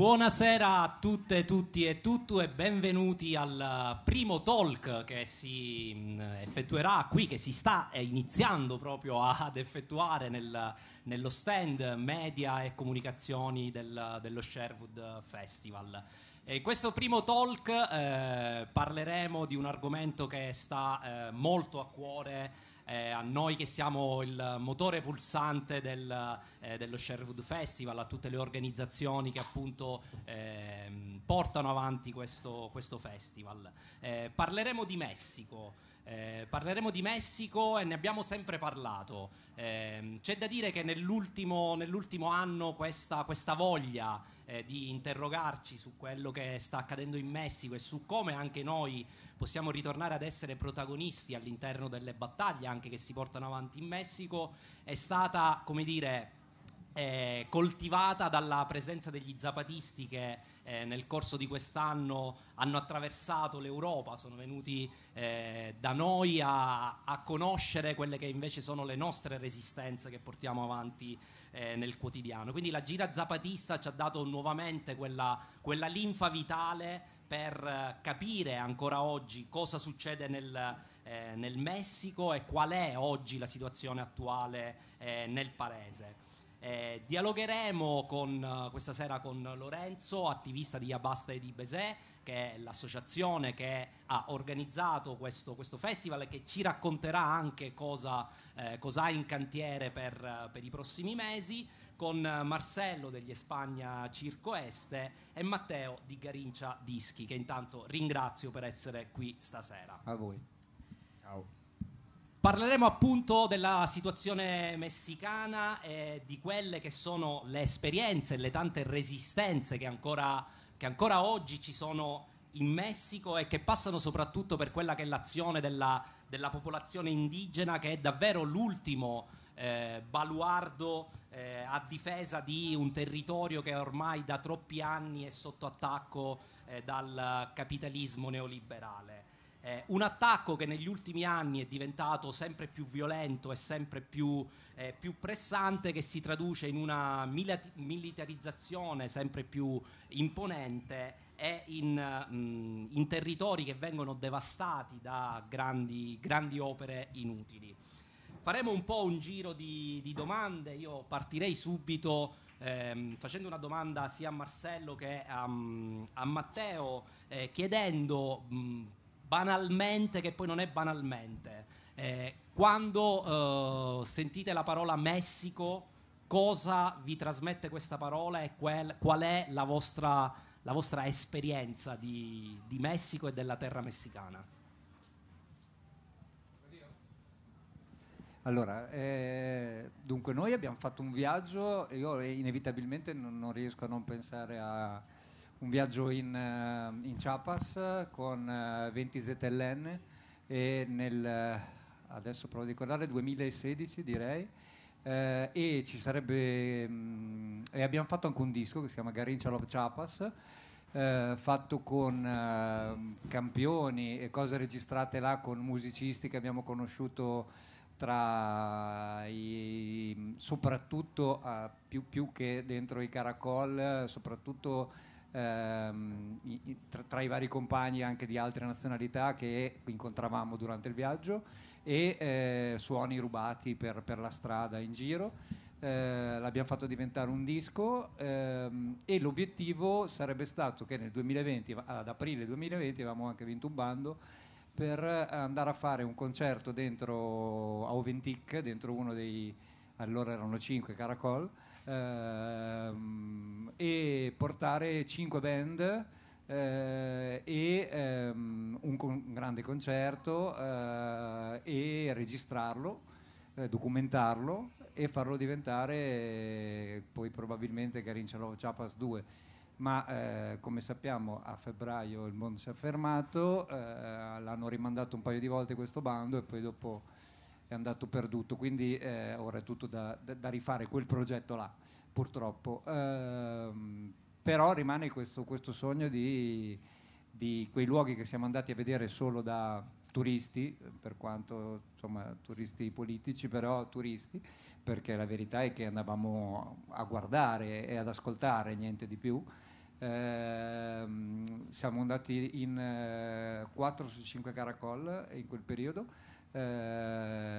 Buonasera a tutte, tutti e tutto e benvenuti al primo talk che si mm, effettuerà qui, che si sta eh, iniziando proprio ad effettuare nel, nello stand media e comunicazioni del, dello Sherwood Festival. In questo primo talk eh, parleremo di un argomento che sta eh, molto a cuore eh, a noi che siamo il motore pulsante del, eh, dello Sherwood Festival, a tutte le organizzazioni che appunto eh, portano avanti questo, questo festival. Eh, parleremo di Messico. Eh, parleremo di Messico e ne abbiamo sempre parlato. Eh, c'è da dire che nell'ultimo, nell'ultimo anno questa, questa voglia eh, di interrogarci su quello che sta accadendo in Messico e su come anche noi possiamo ritornare ad essere protagonisti all'interno delle battaglie anche che si portano avanti in Messico è stata, come dire, eh, coltivata dalla presenza degli zapatisti che eh, nel corso di quest'anno hanno attraversato l'Europa, sono venuti eh, da noi a, a, conoscere quelle che invece sono le nostre resistenze che portiamo avanti eh, nel quotidiano. Quindi la gira zapatista ci ha dato nuovamente quella, quella linfa vitale per eh, capire ancora oggi cosa succede nel, eh, nel Messico e qual è oggi la situazione attuale nel Paese. Eh, dialogheremo con, eh, questa sera con Lorenzo, attivista di Abasta e di Besè, che è l'associazione che ha organizzato questo, questo festival e che ci racconterà anche cosa eh, ha in cantiere per, per, i prossimi mesi, con Marcello degli Espagna Circo Este e Matteo di Garincia Dischi, che intanto ringrazio per essere qui stasera. A voi. Ciao. Parleremo appunto della situazione messicana e di quelle che sono le esperienze e le tante resistenze che ancora, che ancora oggi ci sono in Messico e che passano soprattutto per quella che è l'azione della, della popolazione indigena che è davvero l'ultimo eh, baluardo eh, a difesa di un territorio che ormai da troppi anni è sotto attacco eh, dal capitalismo neoliberale. Eh, un attacco che negli ultimi anni è diventato sempre più violento e sempre più, eh, più pressante, che si traduce in una milati- militarizzazione sempre più imponente e in, mh, mm, in, territori che vengono devastati da grandi, grandi opere inutili. Faremo un po' un giro di, di domande, io partirei subito Ehm, facendo una domanda sia a Marcello che a, mm, a Matteo, eh, chiedendo mh, mm, banalmente, che poi non è banalmente, eh, quando eh, sentite la parola Messico, cosa vi trasmette questa parola e quel, qual è la vostra, la vostra esperienza di, di Messico e della terra messicana? Allora, eh, dunque noi abbiamo fatto un viaggio, io inevitabilmente non, non riesco a non pensare a, un viaggio in, eh, in Chiapas con 20 eh, ZLN e nel, eh, adesso provo a ricordare, 2016 direi, eh, e, sarebbe, mh, mm, e abbiamo fatto anche un disco che si chiama Garincia Love Chiapas, eh, fatto con eh, campioni e cose registrate là con musicisti che abbiamo conosciuto tra i, soprattutto più, più, che dentro i caracol, soprattutto ehm, tra, tra, i vari compagni anche di altre nazionalità che incontravamo durante il viaggio e eh, suoni rubati per, per la strada in giro. Eh, l'abbiamo fatto diventare un disco ehm, e l'obiettivo sarebbe stato che nel 2020, ad aprile 2020, avevamo anche vinto un bando per andare a fare un concerto dentro a Oventic, dentro uno dei allora erano 5 Caracol ehm, e portare 5 band eh, e ehm, un, con- un, grande concerto eh, e registrarlo, eh, documentarlo e farlo diventare poi probabilmente Garincello Chiapas 2 ma eh, come sappiamo a febbraio il mondo si è fermato, eh, l'hanno rimandato un paio di volte questo bando e poi dopo è andato perduto, quindi eh, ora è tutto da, da, rifare quel progetto là, purtroppo. Ehm, però rimane questo, questo sogno di, di, quei luoghi che siamo andati a vedere solo da turisti, per quanto insomma turisti politici, però turisti, perché la verità è che andavamo a guardare e ad ascoltare, niente di più. Ehm, siamo andati in eh, 4 su 5 caracol in quel periodo eh,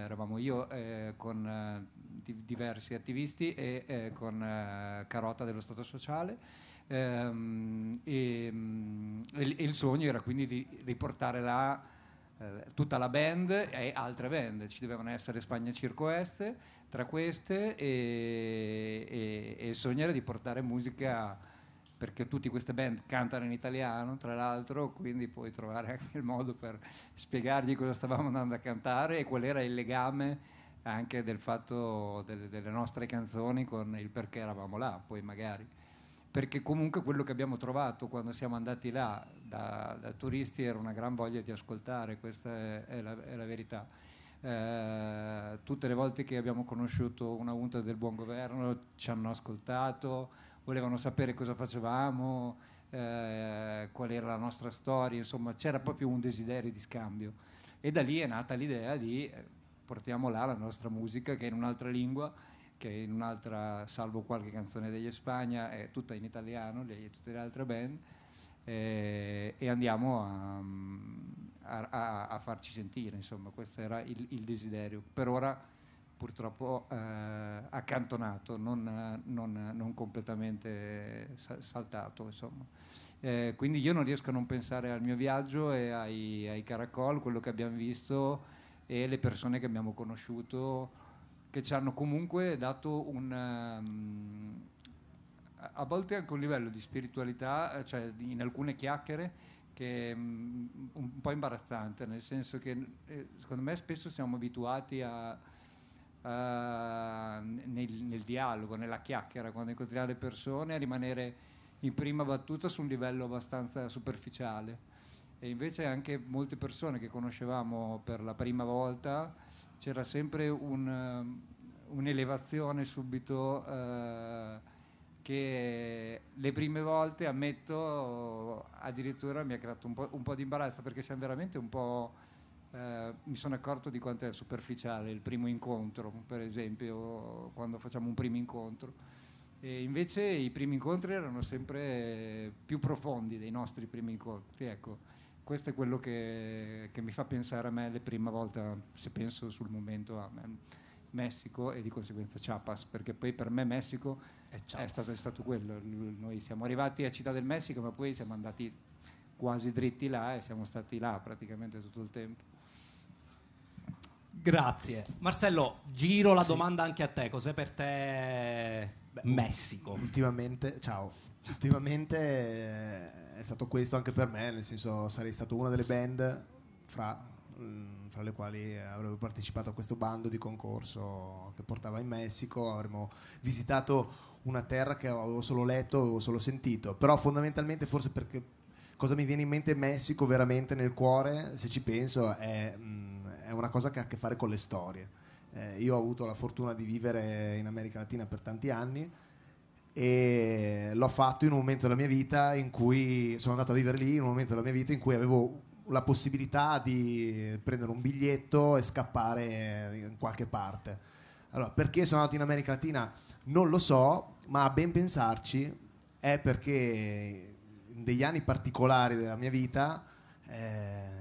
eravamo io eh, con eh, di, diversi attivisti e eh, con eh, Carota dello Stato Sociale ehm, e, mm, e, il sogno era quindi di riportare là tutta la band e altre band, ci dovevano essere Spagna Circo Est tra queste e, e il sogno era di portare musica perché tutte queste band cantano in italiano, tra l'altro, quindi puoi trovare anche il modo per spiegargli cosa stavamo andando a cantare e qual era il legame anche del fatto delle, delle nostre canzoni con il perché eravamo là, poi magari. Perché comunque quello che abbiamo trovato quando siamo andati là da, da turisti era una gran voglia di ascoltare, questa è, la, è la verità. Eh, tutte le volte che abbiamo conosciuto una unta del buon governo ci hanno ascoltato, volevano sapere cosa facevamo, eh, qual era la nostra storia, insomma c'era proprio un desiderio di scambio. E da lì è nata l'idea di eh, portiamo là la nostra musica che è in un'altra lingua, che è in un'altra, salvo qualche canzone degli Spagna, è tutta in italiano, lei e tutte le altre band, eh, e andiamo a, mm, a, a, farci sentire, insomma questo era il, il desiderio. Per ora purtroppo eh, accantonato, non, non, non, completamente saltato. Eh, quindi io non riesco a non pensare al mio viaggio e ai, ai caracol, quello che abbiamo visto e le persone che abbiamo conosciuto che ci hanno comunque dato un... Um, a volte anche un livello di spiritualità, cioè in alcune chiacchiere, che è mm, un po' imbarazzante, nel senso che eh, secondo me spesso siamo abituati a uh, nel, nel, dialogo, nella chiacchiera, quando incontriamo le persone, a rimanere in prima battuta su un livello abbastanza superficiale. E invece anche molte persone che conoscevamo per la prima volta c'era sempre un, eh, un'elevazione subito uh, che le prime volte, ammetto, addirittura mi ha creato un po', un po di imbarazzo perché siamo veramente un po' Eh, mi sono accorto di quanto è superficiale il primo incontro, per esempio, quando facciamo un primo incontro. E invece i primi incontri erano sempre più profondi dei nostri primi incontri. Ecco, questo è quello che, che mi fa pensare a me la prima volta, se penso sul momento a me. Messico e di conseguenza Chiapas, perché poi per me Messico è, è, stato, è, stato, quello. Noi siamo arrivati a Città del Messico, ma poi siamo andati quasi dritti là e siamo stati là praticamente tutto il tempo. Grazie. Marcello, giro la sì. domanda anche a te. Cos'è per te Beh, Messico? Ultimamente, ciao. Ultimamente eh, è stato questo anche per me, nel senso sarei stato una delle band fra, mm, fra le quali avrebbe partecipato a questo bando di concorso che portava in Messico, avremmo visitato una terra che avevo solo letto, avevo solo sentito, però fondamentalmente forse perché cosa mi viene in mente Messico veramente nel cuore, se ci penso, è... Mh, mm, è una cosa che ha a che fare con le storie. Eh, io ho avuto la fortuna di vivere in America Latina per tanti anni e l'ho fatto in un momento della mia vita in cui sono andato a vivere lì, in un momento della mia vita in cui avevo la possibilità di prendere un biglietto e scappare in qualche parte. Allora, perché sono andato in America Latina? Non lo so, ma a ben pensarci è perché in degli anni particolari della mia vita eh,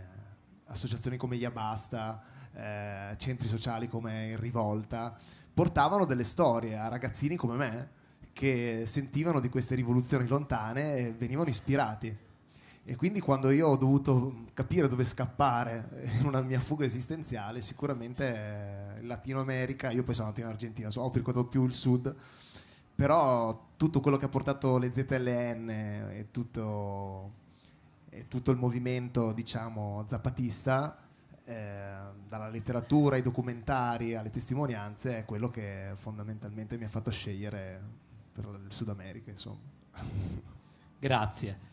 associazioni come Yabasta, eh, centri sociali come In Rivolta, portavano delle storie a ragazzini come me che sentivano di queste rivoluzioni lontane e venivano ispirati. E quindi quando io ho dovuto capire dove scappare in una mia fuga esistenziale, sicuramente in eh, Latino America, io poi sono andato in Argentina, so, ho frequentato più il sud, però tutto quello che ha portato le ZLN e tutto e tutto il movimento diciamo, zapatista, eh, dalla letteratura ai documentari alle testimonianze, è quello che fondamentalmente mi ha fatto scegliere per il Sud America. Insomma. Grazie.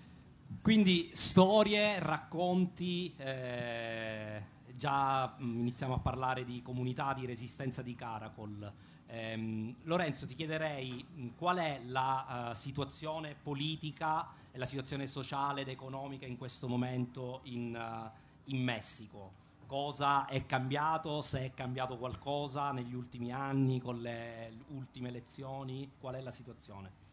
Quindi storie, racconti, eh, già mm, iniziamo a parlare di comunità, di resistenza di Caracol. Ehm, Lorenzo, ti chiederei mm, qual è la uh, situazione politica e la situazione sociale ed economica in questo momento in, uh, in Messico. Cosa è cambiato, se è cambiato qualcosa negli ultimi anni con le ultime elezioni, qual è la situazione?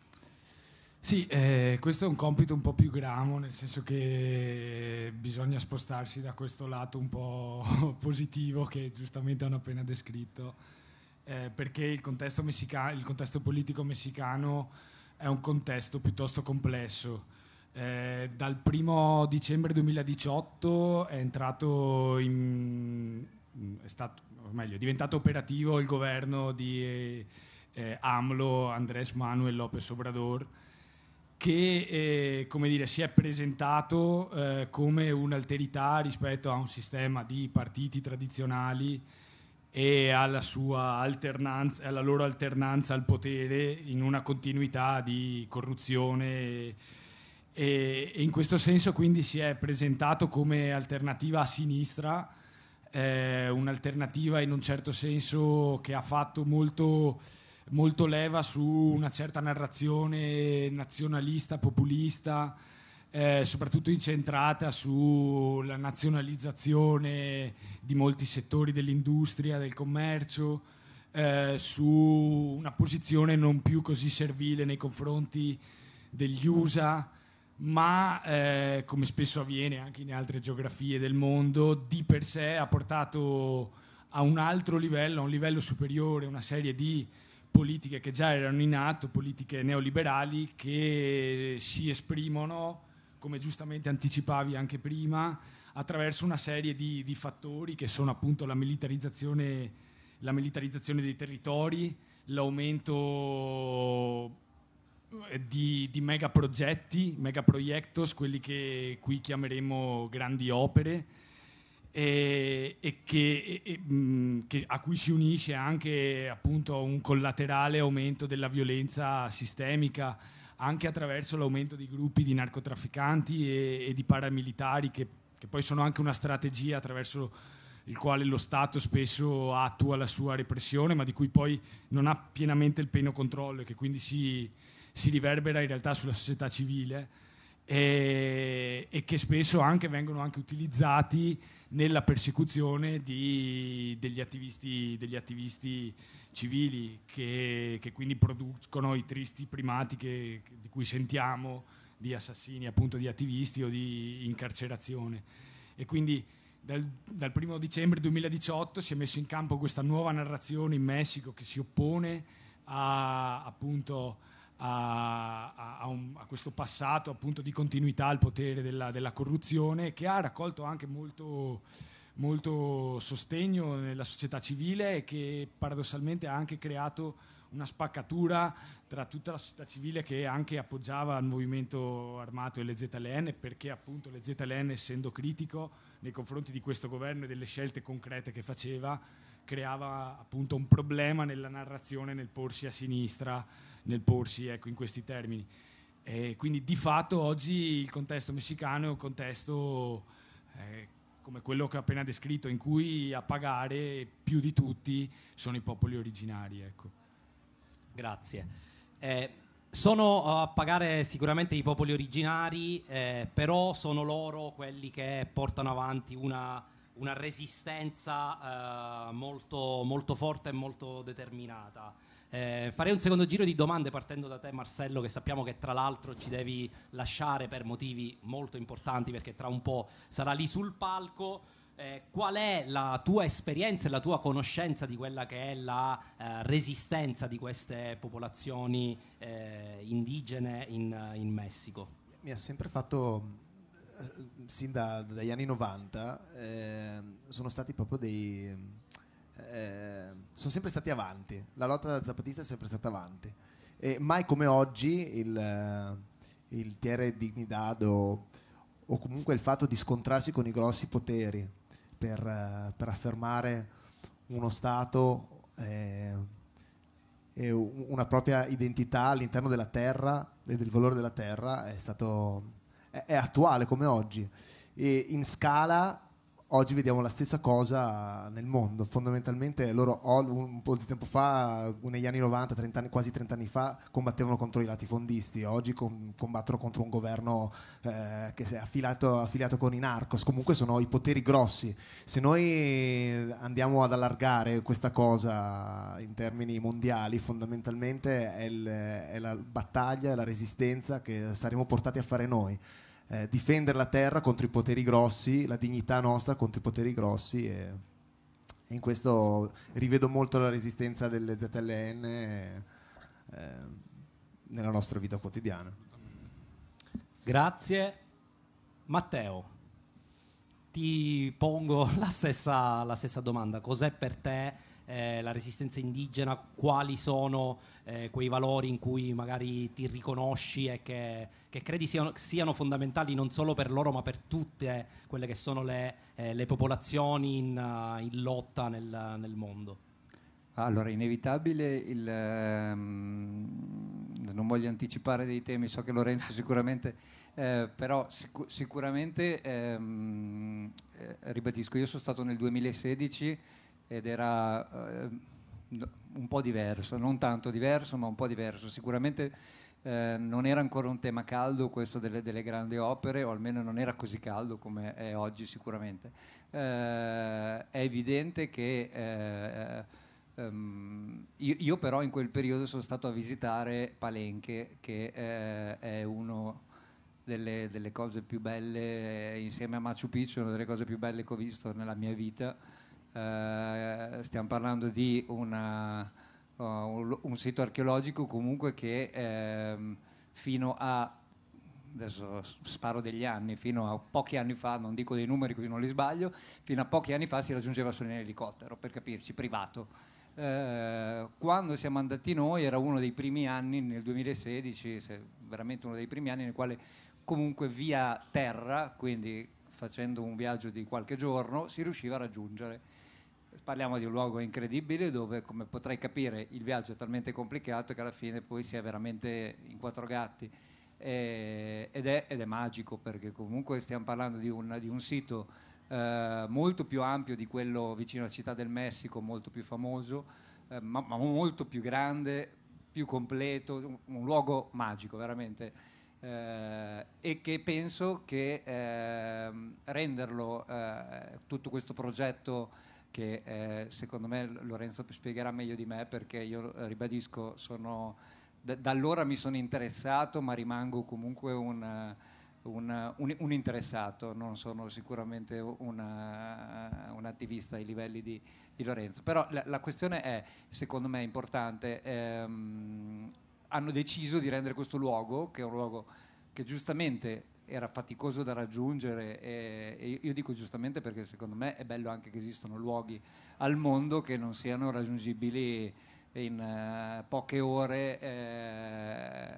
Sì, eh, questo è un compito un po' più gramo, nel senso che bisogna spostarsi da questo lato un po' positivo che giustamente hanno appena descritto eh, perché il contesto, messica- il contesto, politico messicano è un contesto piuttosto complesso. Eh, dal primo dicembre 2018 è entrato in, è stato, o meglio, è diventato operativo il governo di eh, AMLO Andrés Manuel López Obrador che eh, come dire, si è presentato eh, come un'alterità rispetto a un sistema di partiti tradizionali e alla, alla loro alternanza al potere in una continuità di corruzione e, in questo senso quindi si è presentato come alternativa a sinistra, eh, un'alternativa in un certo senso che ha fatto molto, molto leva su una certa narrazione nazionalista, populista, eh, soprattutto incentrata sulla nazionalizzazione di molti settori dell'industria, del commercio, eh, su una posizione non più così servile nei confronti degli USA, ma eh, come spesso avviene anche in altre geografie del mondo, di per sé ha portato a un altro livello, a un livello superiore, una serie di politiche che già erano in atto, politiche neoliberali che si esprimono come giustamente anticipavi anche prima, attraverso una serie di, di fattori che sono appunto la militarizzazione, la militarizzazione dei territori, l'aumento eh, di, di megaprogetti, megaproiectos, quelli che qui chiameremo grandi opere, e, e, che, e mh, mm, che a cui si unisce anche appunto un collaterale aumento della violenza sistemica anche attraverso l'aumento di gruppi di narcotrafficanti e, e di paramilitari che, che poi sono anche una strategia attraverso il quale lo Stato spesso attua la sua repressione, ma di cui poi non ha pienamente il pieno controllo e che quindi si, si riverbera in realtà sulla società civile e, e che spesso anche vengono anche utilizzati nella persecuzione di, degli, attivisti, degli, attivisti, civili che, che, quindi producono i tristi primati che, di cui sentiamo di assassini appunto di attivisti o di incarcerazione e quindi dal, dal primo dicembre 2018 si è messo in campo questa nuova narrazione in Messico che si oppone a appunto a, a, un, a, questo passato appunto di continuità al potere della, della corruzione che ha raccolto anche molto, molto, sostegno nella società civile e che paradossalmente ha anche creato una spaccatura tra tutta la società civile che anche appoggiava il movimento armato e le ZLN perché appunto le ZLN essendo critico nei confronti di questo governo e delle scelte concrete che faceva creava appunto un problema nella narrazione nel porsi a sinistra nel porsi ecco, in questi termini. E quindi di fatto oggi il contesto messicano è un contesto eh, come quello che ho appena descritto, in cui a pagare più di tutti sono i popoli originari. Ecco. Grazie. Eh, sono eh, a pagare sicuramente i popoli originari, eh, però sono loro quelli che portano avanti una, una resistenza eh, molto, molto forte e molto determinata. Eh, farei un secondo giro di domande partendo da te Marcello che sappiamo che tra l'altro ci devi lasciare per motivi molto importanti perché tra un po' sarà lì sul palco. Eh, qual è la tua esperienza e la tua conoscenza di quella che è la eh, resistenza di queste popolazioni eh, indigene in, in Messico? Mi ha sempre fatto eh, sin da, dagli anni 90 eh, sono stati proprio dei, eh, sono sempre stati avanti, la lotta zapatista è sempre stata avanti. E mai come oggi il, eh, il Tiere Dignidad o, o, comunque il fatto di scontrarsi con i grossi poteri per, eh, per affermare uno Stato eh, e una propria identità all'interno della terra e del valore della terra è, stato, è, è attuale come oggi. E in scala Oggi vediamo la stessa cosa nel mondo, fondamentalmente loro un po' di tempo fa, negli anni 90, 30 anni, quasi 30 anni fa, combattevano contro i latifondisti, oggi com- combattono contro un governo eh, che è affilato, affiliato con i narcos, comunque sono i poteri grossi. Se noi andiamo ad allargare questa cosa in termini mondiali, fondamentalmente è, il, è la battaglia, è la resistenza che saremo portati a fare noi eh, difendere la terra contro i poteri grossi, la dignità nostra contro i poteri grossi. E, e in questo rivedo molto la resistenza delle ZLN eh, nella nostra vita quotidiana. Grazie. Matteo, ti pongo la stessa, la stessa domanda. Cos'è per te? eh, la resistenza indigena, quali sono eh, quei valori in cui magari ti riconosci e che, che credi siano, siano, fondamentali non solo per loro ma per tutte quelle che sono le, eh, le popolazioni in, uh, in lotta nel, nel, mondo? Allora, inevitabile il... Um non voglio anticipare dei temi, so che Lorenzo sicuramente, eh, però sic- sicuramente ehm, eh, ribadisco, io sono stato nel 2016 ed era eh, un po' diverso, non tanto diverso, ma un po' diverso. Sicuramente eh, non era ancora un tema caldo questo delle, delle, grandi opere, o almeno non era così caldo come è oggi sicuramente. Eh, è evidente che eh, ehm, io, io, però in quel periodo sono stato a visitare Palenque, che eh, è uno... Delle, delle, cose più belle, insieme a Machu Picchu, una delle cose più belle che ho visto nella mia vita, eh, stiamo parlando di una, uh, un, sito archeologico comunque che ehm, fino a adesso sparo degli anni, fino a pochi anni fa, non dico dei numeri così non li sbaglio, fino a pochi anni fa si raggiungeva solo in elicottero, per capirci, privato. Eh, quando siamo andati noi era uno dei primi anni, nel 2016, veramente uno dei primi anni nel quale comunque via terra, quindi facendo un viaggio di qualche giorno, si riusciva a raggiungere parliamo di un luogo incredibile dove, come potrai capire, il viaggio è talmente complicato che alla fine poi si è veramente in quattro gatti. Eh, ed, è, ed, è, magico perché comunque stiamo parlando di un, di un sito eh, molto più ampio di quello vicino alla città del Messico, molto più famoso, eh, ma, ma, molto più grande, più completo, un, un luogo magico veramente. Eh, e che penso che ehm, renderlo eh, tutto questo progetto che eh, secondo me Lorenzo spiegherà meglio di me perché io eh, ribadisco, sono, da, da allora mi sono interessato ma rimango comunque un... Un, un, un, interessato, non sono sicuramente una, eh, un attivista ai livelli di, di Lorenzo. Però la, la, questione è, secondo me, importante. Ehm, hanno deciso di rendere questo luogo, che è un luogo che giustamente era faticoso da raggiungere e, e, io dico giustamente perché secondo me è bello anche che esistano luoghi al mondo che non siano raggiungibili in uh, poche ore eh,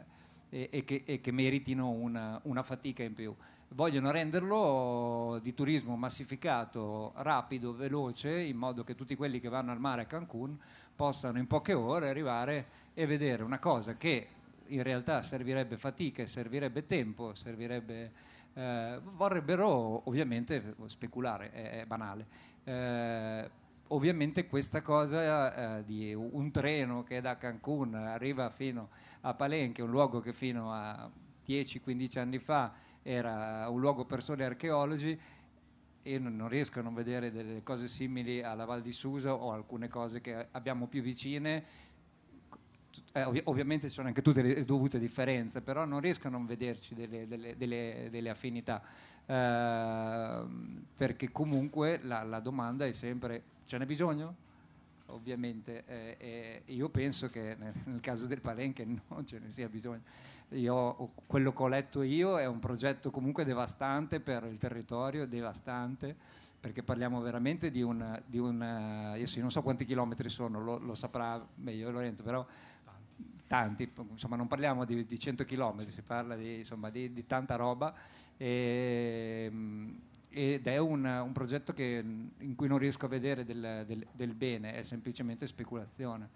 e, e, che, e, che, meritino una, una, fatica in più. Vogliono renderlo di turismo massificato, rapido, veloce, in modo che tutti quelli che vanno al mare a Cancun possano in poche ore arrivare e vedere una cosa che in realtà servirebbe fatica, servirebbe tempo, servirebbe, eh, vorrebbero ovviamente speculare, è, è banale. Eh, ovviamente questa cosa eh, di un treno che da Cancun arriva fino a Palenque, un luogo che fino a 10-15 anni fa era un luogo per soli archeologi, e non riesco a non vedere delle cose simili alla Val di Susa o alcune cose che abbiamo più vicine eh, ov- ovviamente ci sono anche tutte le dovute differenze, però non riesco a non vederci delle, delle, delle, delle affinità, eh, perché comunque la, la, domanda è sempre ce n'è bisogno? Ovviamente, eh, eh io penso che nel, nel caso del Palenque non ce ne sia bisogno. Io, quello che ho letto io è un progetto comunque devastante per il territorio, devastante, perché parliamo veramente di un, di un eh, io sì, non so quanti chilometri sono, lo, lo saprà meglio Lorenzo, però tanti, insomma non parliamo di, di 100 km, si parla di, insomma, di, di tanta roba e, ehm, ed è un, un progetto che, in cui non riesco a vedere del, del, del bene, è semplicemente speculazione.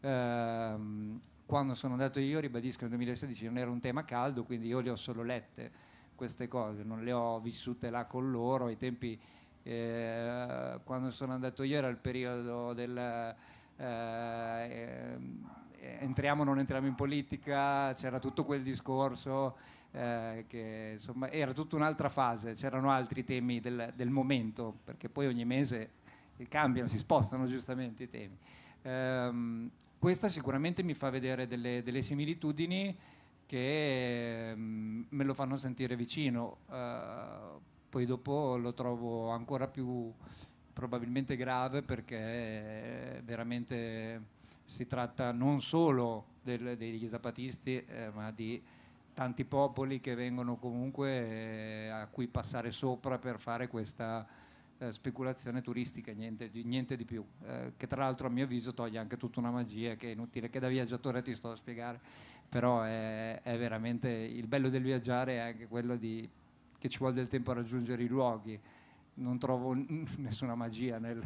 Ehm, quando sono andato io, ribadisco nel 2016, non era un tema caldo, quindi io le ho solo lette queste cose, non le ho vissute là con loro, ai tempi eh, quando sono andato io era il periodo del... Eh, ehm, eh, entriamo o non entriamo in politica, c'era tutto quel discorso, eh, che insomma era tutta un'altra fase, c'erano altri temi del, del momento, perché poi ogni mese cambiano, si spostano giustamente i temi. Eh, questa sicuramente mi fa vedere delle, delle similitudini che eh, me lo fanno sentire vicino, eh, poi dopo lo trovo ancora più probabilmente grave perché eh, veramente si tratta non solo del, degli zapatisti, eh, ma di tanti popoli che vengono comunque eh, a cui passare sopra per fare questa eh, speculazione turistica, niente, niente di più, eh, che tra l'altro a mio avviso toglie anche tutta una magia che è inutile che da viaggiatore ti sto a spiegare, però è, è veramente il bello del viaggiare è anche quello di, che ci vuole del tempo a raggiungere i luoghi non trovo nessuna magia nel,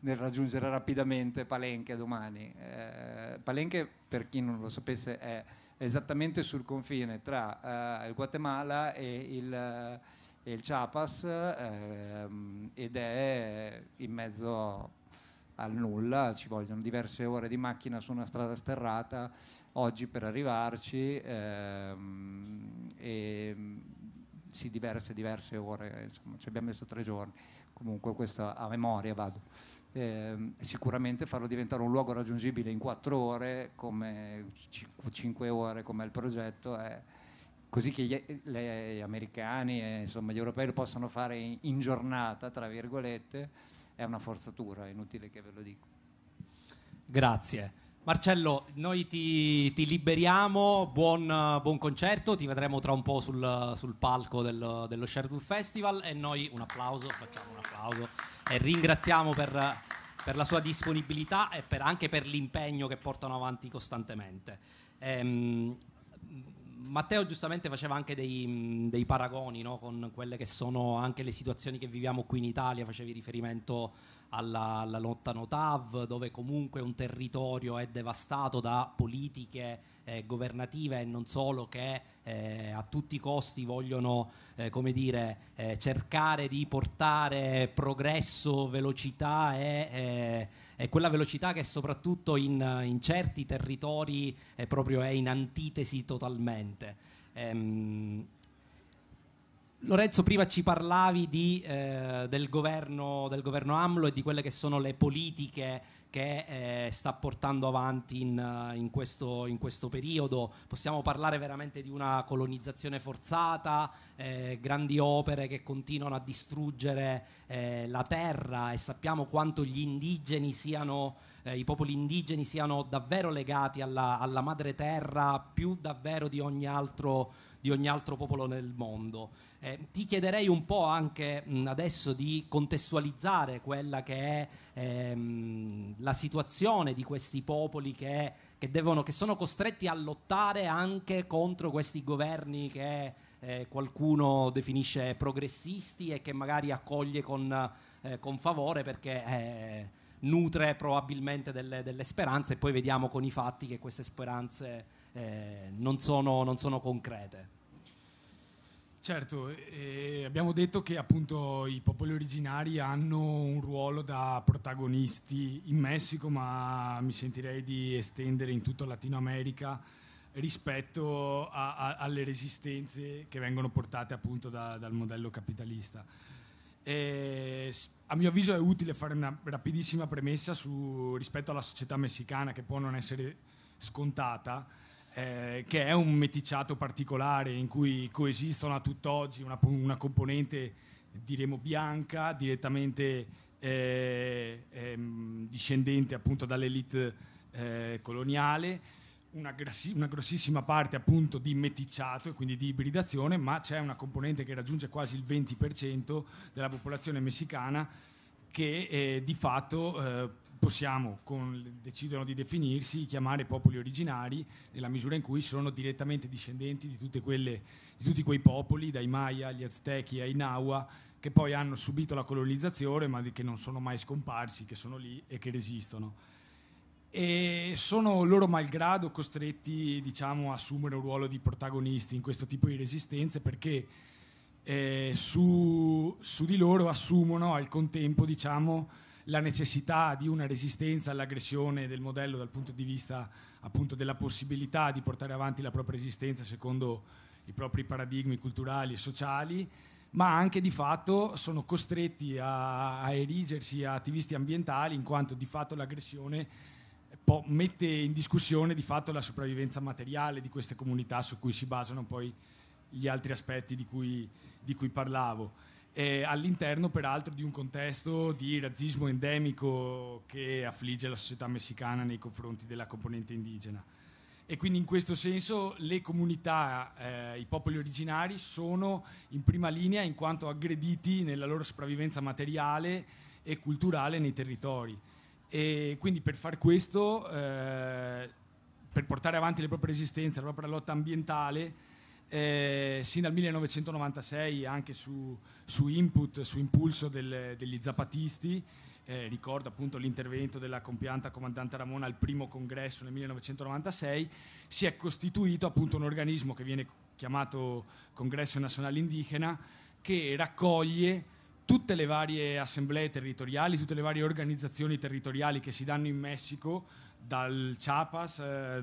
nel raggiungere rapidamente Palenque domani. Eh, Palenche, per chi non lo sapesse, è esattamente sul confine tra eh, il Guatemala e il, e il Chiapas ehm, ed è in mezzo al nulla, ci vogliono diverse ore di macchina su una strada sterrata oggi per arrivarci ehm, e, sì, diverse, diverse ore, insomma, ci abbiamo messo tre giorni, comunque questa a memoria vado. Eh, sicuramente farlo diventare un luogo raggiungibile in quattro ore, come cinque ore come è il progetto, è così che gli, le, gli americani e insomma, gli europei lo possano fare in, in giornata, tra virgolette, è una forzatura, è inutile che ve lo dico. Grazie. Marcello, noi ti, ti liberiamo, buon, buon, concerto, ti vedremo tra un po' sul, sul palco del, dello Sheraton Festival e noi un applauso, facciamo un applauso e ringraziamo per, per la sua disponibilità e per, anche per l'impegno che portano avanti costantemente. Ehm, Matteo giustamente faceva anche dei, dei paragoni no? con quelle che sono anche le situazioni che viviamo qui in Italia, facevi riferimento alla, alla lontano TAV, dove comunque un territorio è devastato da politiche eh, governative e non solo che eh, a tutti i costi vogliono eh, come dire, eh, cercare di portare progresso, velocità e, eh, e quella velocità che soprattutto in, in certi territori eh, proprio è in antitesi totalmente. Ehm, Lorenzo, prima ci parlavi di, eh, del, governo, del governo AMLO e di quelle che sono le politiche che eh, sta portando avanti in, in, questo, in, questo, periodo. Possiamo parlare veramente di una colonizzazione forzata, eh, grandi opere che continuano a distruggere eh, la terra e sappiamo quanto gli indigeni siano, eh, i popoli indigeni siano davvero legati alla, alla madre terra più davvero di ogni altro di ogni altro popolo nel mondo. Eh, ti chiederei un po' anche mh, mm, adesso di contestualizzare quella che è ehm, la situazione di questi popoli che, che, devono, che, sono costretti a lottare anche contro questi governi che eh, qualcuno definisce progressisti e che magari accoglie con, eh, con favore perché eh, nutre probabilmente delle, delle speranze e poi vediamo con i fatti che queste speranze eh, non, sono, non sono concrete. Certo, eh, abbiamo detto che appunto i popoli originari hanno un ruolo da protagonisti in Messico, ma mi sentirei di estendere in tutta Latino America rispetto a, a, alle resistenze che vengono portate appunto da, dal modello capitalista. Eh, a mio avviso è utile fare una rapidissima premessa su, rispetto alla società messicana che può non essere scontata, eh, che è un meticciato particolare in cui coesistono a tutt'oggi una, una componente, diremo, bianca, direttamente eh, ehm, discendente appunto dall'elite eh, coloniale una, grossi, una, grossissima parte appunto di meticciato e quindi di ibridazione, ma c'è una componente che raggiunge quasi il 20% della popolazione messicana che eh, di fatto eh, possiamo, con, decidono di definirsi, chiamare popoli originari nella misura in cui sono direttamente discendenti di, quelle, di tutti quei popoli, dai Maya agli Aztechi ai Nahua, che poi hanno subito la colonizzazione ma che non sono mai scomparsi, che sono lì e che resistono e sono loro malgrado costretti diciamo, a assumere un ruolo di protagonisti in questo tipo di resistenze perché eh, su, su, di loro assumono al contempo diciamo, la necessità di una resistenza all'aggressione del modello dal punto di vista appunto, della possibilità di portare avanti la propria esistenza secondo i propri paradigmi culturali e sociali ma anche di fatto sono costretti a, a erigersi a attivisti ambientali in quanto di fatto l'aggressione po', mette in discussione di fatto la sopravvivenza materiale di queste comunità su cui si basano poi gli altri aspetti di cui, di cui parlavo. Eh, all'interno peraltro di un contesto di razzismo endemico che affligge la società messicana nei confronti della componente indigena. E quindi in questo senso le comunità, eh, i popoli originari sono in prima linea in quanto aggrediti nella loro sopravvivenza materiale e culturale nei territori. E quindi per far questo, eh, per portare avanti le proprie resistenze, la propria lotta ambientale, eh, sin dal 1996 anche su, su input, su impulso del, degli zapatisti, eh, ricordo appunto l'intervento della compianta comandante Ramona al primo congresso nel 1996, si è costituito appunto un organismo che viene chiamato Congresso Nazionale Indigena che raccoglie tutte le varie assemblee territoriali, tutte le varie organizzazioni territoriali che si danno in Messico, dal Chiapas, eh,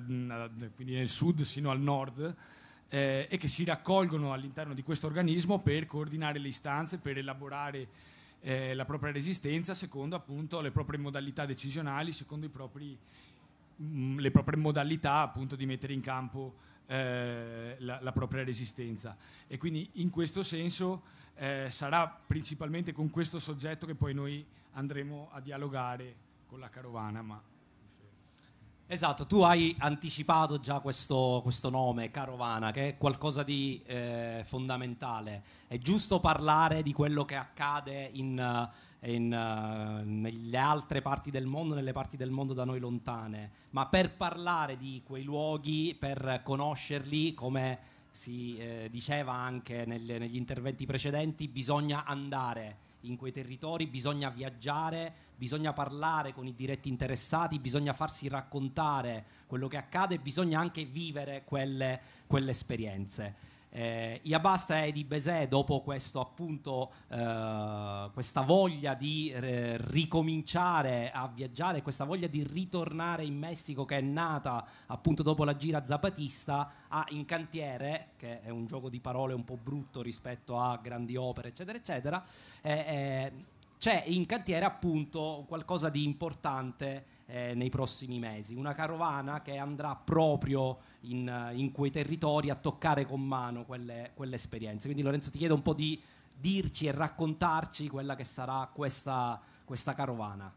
quindi nel sud sino al nord, eh, e che si raccolgono all'interno di questo organismo per coordinare le istanze, per elaborare eh, la propria resistenza secondo appunto le proprie modalità decisionali, secondo propri, mh, le proprie modalità appunto di mettere in campo eh, la, la propria resistenza. E quindi in questo senso eh, sarà principalmente con questo soggetto che poi noi andremo a dialogare con la carovana. Ma... Esatto, tu hai anticipato già questo, questo, nome, Carovana, che è qualcosa di eh, fondamentale. È giusto parlare di quello che accade in, eh, in, uh, nelle altre parti del mondo, nelle parti del mondo da noi lontane, ma per parlare di quei luoghi, per conoscerli come si eh, diceva anche nel, negli interventi precedenti, bisogna andare in quei territori, bisogna viaggiare, bisogna parlare con i diretti interessati, bisogna farsi raccontare quello che accade, bisogna anche vivere quelle, quelle esperienze. Eh, Iabasta e di Besè, dopo questo, appunto, eh, questa voglia di eh, ricominciare a viaggiare, questa voglia di ritornare in Messico che è nata appunto dopo la gira zapatista, ha in cantiere, che è un gioco di parole un po' brutto rispetto a grandi opere, eccetera, eccetera, eh, eh, c'è in cantiere appunto qualcosa di importante eh, nei prossimi mesi, una carovana che andrà proprio in, eh, in quei territori a toccare con mano quelle, quelle, esperienze. Quindi Lorenzo ti chiedo un po' di dirci e raccontarci quella che sarà questa, questa carovana.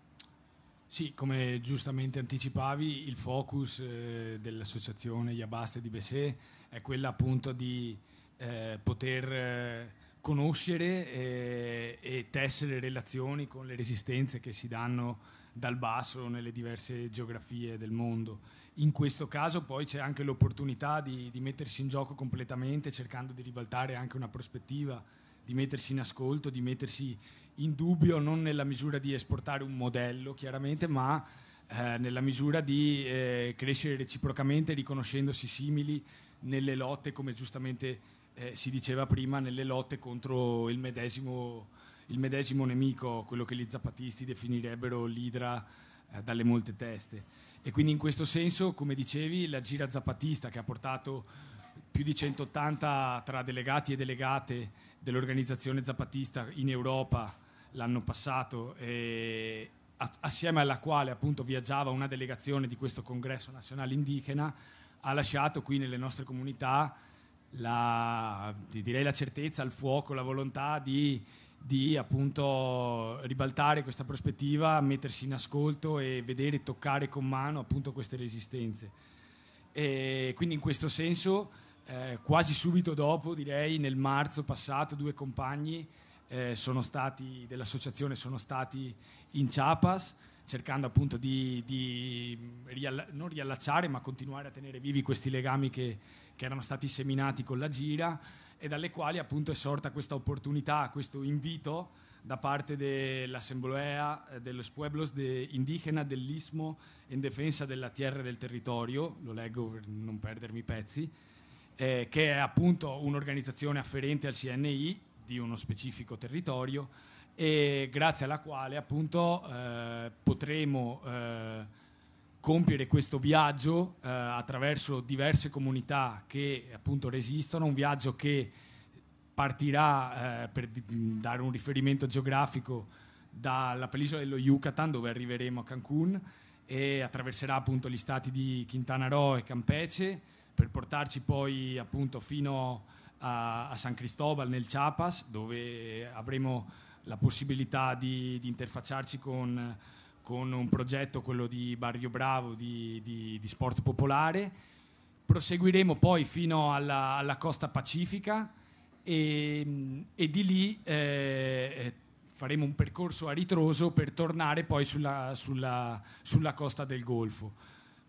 Sì, come giustamente anticipavi, il focus eh, dell'associazione Yabaste di Bessé è quella appunto di eh, poter eh, conoscere eh, e tessere relazioni con le resistenze che si danno dal basso nelle diverse geografie del mondo. In questo caso poi c'è anche l'opportunità di, di mettersi in gioco completamente cercando di ribaltare anche una prospettiva, di mettersi in ascolto, di mettersi in dubbio non nella misura di esportare un modello chiaramente, ma eh, nella misura di eh, crescere reciprocamente riconoscendosi simili nelle lotte come giustamente eh, si diceva prima, nelle lotte contro il medesimo, il medesimo nemico, quello che gli zapatisti definirebbero l'idra eh, dalle molte teste. E quindi in questo senso, come dicevi, la gira zapatista che ha portato più di 180 tra delegati e delegate dell'organizzazione zapatista in Europa l'anno passato, e, assieme alla quale appunto viaggiava una delegazione di questo congresso nazionale indigena, ha lasciato qui nelle nostre comunità la, direi la certezza, il fuoco, la volontà di, di appunto ribaltare questa prospettiva, mettersi in ascolto e vedere toccare con mano appunto queste resistenze. E quindi in questo senso, eh, quasi subito dopo, direi nel marzo passato, due compagni eh, sono stati, dell'associazione sono stati in Chiapas cercando appunto di, di rialla- non riallacciare ma continuare a tenere vivi questi legami che, che, erano stati seminati con la gira e dalle quali appunto è sorta questa opportunità, questo invito da parte dell'Assemblea eh, de los Pueblos de Indigena dell'Istmo in difesa della terra e del territorio, lo leggo per non perdermi pezzi, eh, che è appunto un'organizzazione afferente al CNI di uno specifico territorio e grazie alla quale appunto eh, potremo eh, compiere questo viaggio eh, attraverso diverse comunità che appunto resistono, un viaggio che partirà eh, per dare un riferimento geografico dalla penisola dello Yucatan dove arriveremo a Cancun e attraverserà appunto gli stati di Quintana Roo e Campeche per portarci poi appunto fino a, a San Cristobal nel Chiapas dove avremo la possibilità di, di interfacciarci con, con, un progetto, quello di Barrio Bravo, di, di, di sport popolare. Proseguiremo poi fino alla, alla costa pacifica e, e di lì eh, faremo un percorso a ritroso per tornare poi sulla, sulla, sulla costa del Golfo.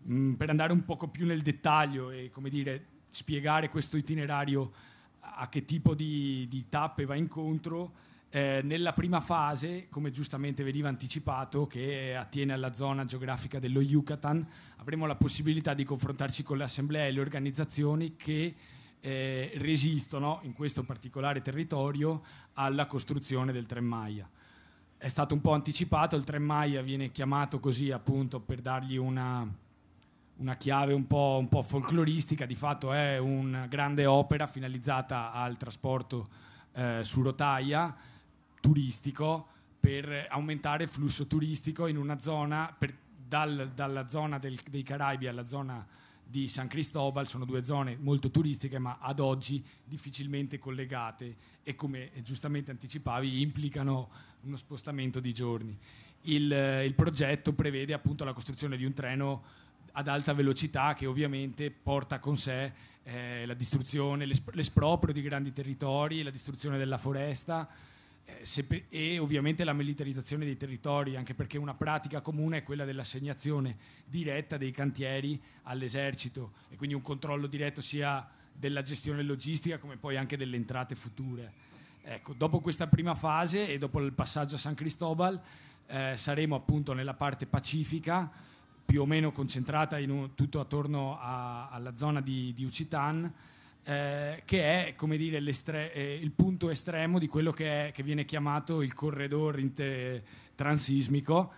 Mm, per andare un poco più nel dettaglio e come dire, spiegare questo itinerario a che tipo di, di tappe va incontro, eh, nella prima fase, come giustamente veniva anticipato, che attiene alla zona geografica dello Yucatan, avremo la possibilità di confrontarci con le assemblee e le organizzazioni che eh, resistono in questo particolare territorio alla costruzione del Tren Maya. È stato un po' anticipato, il Tren Maya viene chiamato così appunto per dargli una, una chiave un po', un po' folcloristica, di fatto è una grande opera finalizzata al trasporto eh, su rotaia turistico per aumentare il flusso turistico in una zona, per, dal, dalla zona del, dei Caraibi alla zona di San Cristobal, sono due zone molto turistiche ma ad oggi difficilmente collegate e come giustamente anticipavi implicano uno spostamento di giorni. Il, il progetto prevede appunto la costruzione di un treno ad alta velocità che ovviamente porta con sé eh, la distruzione, l'esp- l'esproprio di grandi territori, la distruzione della foresta, eh, e ovviamente la militarizzazione dei territori, anche perché una pratica comune è quella dell'assegnazione diretta dei cantieri all'esercito e quindi un controllo diretto sia della gestione logistica come poi anche delle entrate future. Ecco, dopo questa prima fase e dopo il passaggio a San Cristobal eh, saremo appunto nella parte pacifica, più o meno concentrata un, tutto attorno a, alla zona di, di Ucitan eh, che è come dire, eh, il punto estremo di quello che, è, che viene chiamato il corridore inter- transismico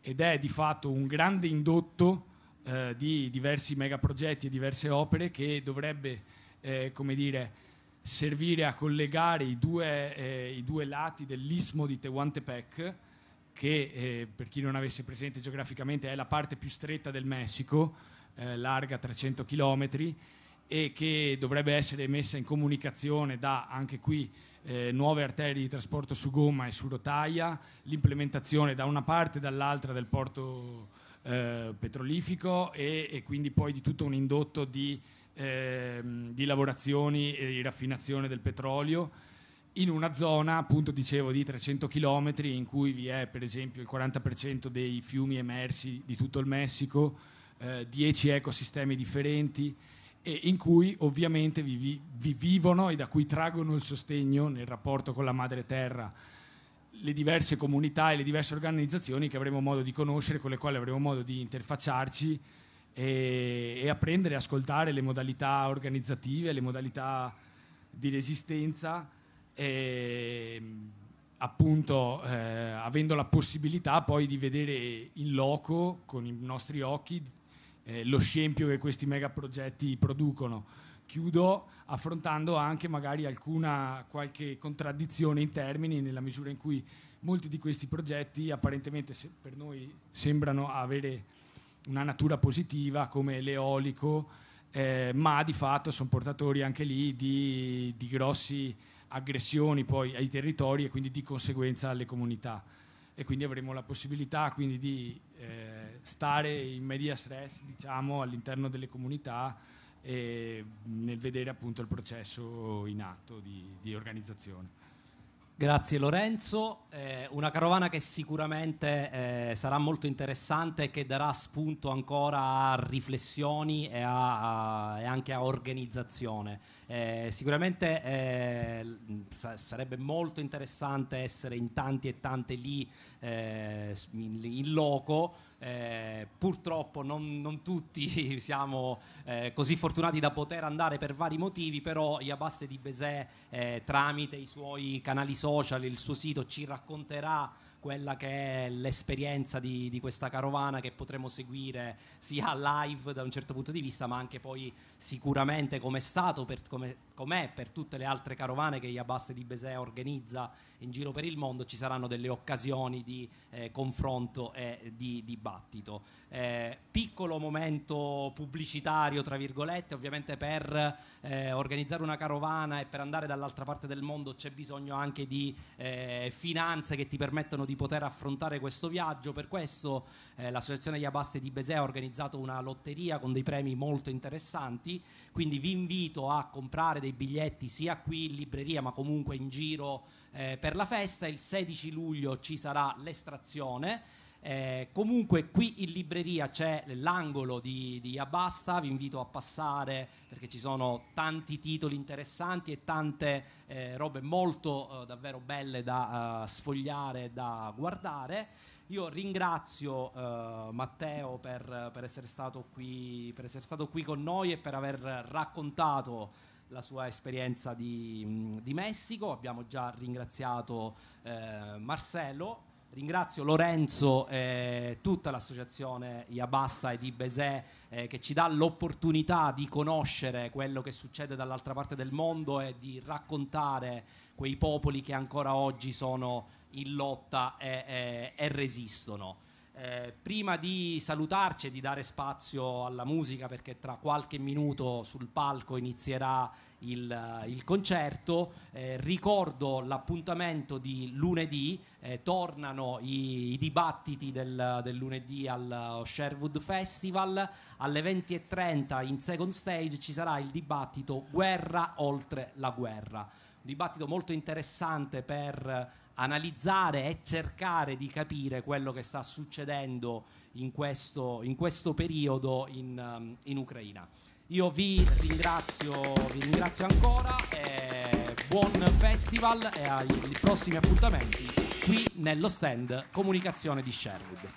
ed è di fatto un grande indotto eh, di diversi megaprogetti e diverse opere che dovrebbe eh, come dire, servire a collegare i due, eh, i due lati dell'istmo di Tehuantepec che per chi non avesse presente geograficamente è la parte più stretta del Messico, larga 300 chilometri, e che dovrebbe essere messa in comunicazione da anche qui eh, nuove arterie di trasporto su gomma e su rotaia, l'implementazione da una parte e dall'altra del porto eh, petrolifico e, e, quindi poi di tutto un indotto di, eh, di, lavorazioni e di raffinazione del petrolio in una zona, appunto dicevo, di 300 km in cui vi è per esempio il 40% dei fiumi emersi di tutto il Messico, 10 eh, ecosistemi differenti e in cui ovviamente vi, vi vivono e da cui traggono il sostegno nel rapporto con la madre terra le diverse comunità e le diverse organizzazioni che avremo modo di conoscere, con le quali avremo modo di interfacciarci e, e apprendere e ascoltare le modalità organizzative, le modalità di resistenza, e, ehm, appunto eh, avendo la possibilità poi di vedere in loco con i nostri occhi eh, lo scempio che questi megaprogetti producono. Chiudo affrontando anche magari alcuna qualche contraddizione in termini nella misura in cui molti di questi progetti apparentemente per noi sembrano avere una natura positiva come l'eolico, eh, ma di fatto sono portatori anche lì di, di grossi aggressioni poi ai territori e quindi di conseguenza alle comunità e quindi avremo la possibilità quindi, di eh, stare in media stress diciamo, all'interno delle comunità e nel vedere appunto il processo in atto di, di organizzazione. Grazie Lorenzo, eh, una carovana che sicuramente eh, sarà molto interessante e che darà spunto ancora a riflessioni e, a, a, e anche a organizzazione. Eh, sicuramente eh, sa- sarebbe molto interessante essere in tanti e tante lì eh, in, in loco eh, purtroppo non, non tutti siamo eh, così fortunati da poter andare per vari motivi, però Iabaste di Besè eh, tramite i suoi canali social, il suo sito ci racconterà quella che è l'esperienza di, di, questa carovana che potremo seguire sia live da un certo punto di vista, ma anche poi sicuramente come è stato, per, come, com'è per tutte le altre carovane che Iabaste di Besè organizza in giro per il mondo, ci saranno delle occasioni di eh, confronto e di dibattito. Eh, piccolo momento pubblicitario, tra virgolette, ovviamente per eh, organizzare una carovana e per andare dall'altra parte del mondo c'è bisogno anche di eh, finanze che ti permettono di poter affrontare questo viaggio, per questo eh, l'associazione Iabaste di Besè ha organizzato una lotteria con dei premi molto interessanti, quindi vi invito a comprare dei dei biglietti sia qui in libreria ma comunque in giro eh, per la festa. Il 16 luglio ci sarà l'estrazione. Eh, comunque qui in libreria c'è l'angolo di, di Abasta, vi invito a passare perché ci sono tanti titoli interessanti e tante eh, robe molto eh, davvero belle da eh, sfogliare, da guardare. Io ringrazio eh, Matteo per, per, essere qui, per, essere stato qui, con noi e per aver raccontato la sua esperienza di, di Messico, abbiamo già ringraziato eh, Marcello, Ringrazio Lorenzo e tutta l'associazione Iabasta ed Ibesè eh, che ci dà l'opportunità di conoscere quello che succede dall'altra parte del mondo e di raccontare quei popoli che ancora oggi sono in lotta e, e, e resistono. Eh, prima di salutarci e di dare spazio alla musica, perché tra qualche minuto sul palco inizierà il, eh, il concerto, eh, ricordo l'appuntamento di lunedì, eh, tornano i, i dibattiti del, del, lunedì al eh, Sherwood Festival, alle 20.30 in second stage ci sarà il dibattito Guerra oltre la guerra un dibattito molto interessante per analizzare e cercare di capire quello che sta succedendo in questo, in questo periodo in, um, in, Ucraina. Io vi ringrazio, vi ringrazio ancora, buon festival e ai prossimi appuntamenti qui nello stand Comunicazione di Sherwood.